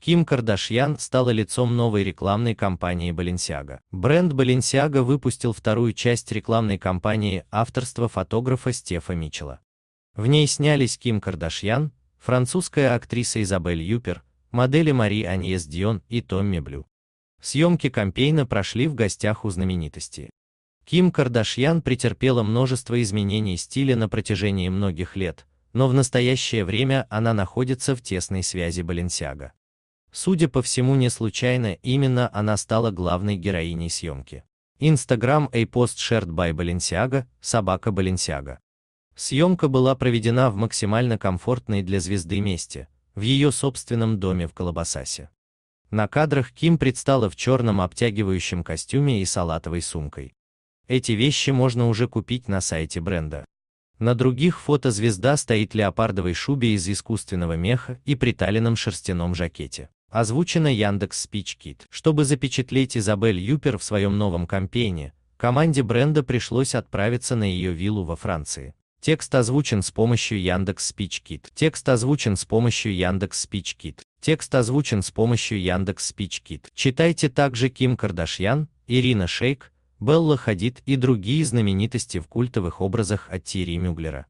Ким Кардашьян стала лицом новой рекламной кампании Balenciaga. Бренд Balenciaga выпустил вторую часть рекламной кампании авторства фотографа Стефа Мичела. В ней снялись Ким Кардашьян, французская актриса Изабель Юпер, модели Мари Аньес Дион и Томми Блю. Съемки кампейна прошли в гостях у знаменитостей. Ким Кардашьян претерпела множество изменений стиля на протяжении многих лет, но в настоящее время она находится в тесной связи Balenciaga. Судя по всему, не случайно именно она стала главной героиней съемки. Инстаграм A Post Shared by Balenciaga, собака Balenciaga. Съемка была проведена в максимально комфортной для звезды месте, в ее собственном доме в Колобасасе. На кадрах Ким предстала в черном обтягивающем костюме и салатовой сумкой. Эти вещи можно уже купить на сайте бренда. На других фото звезда стоит в леопардовой шубе из искусственного меха и приталенном шерстяном жакете. Озвучено Яндекс Спичкит. Чтобы запечатлеть Изабель Юпер в своем новом кампейне, команде бренда пришлось отправиться на ее виллу во Франции. Текст озвучен с помощью Яндекс Спичкит. Текст озвучен с помощью Яндекс Спичкит. Текст озвучен с помощью Яндекс Спичкит. Читайте также Ким Кардашьян, Ирина Шейк, Белла Хадид и другие знаменитости в культовых образах от Тири Мюглера.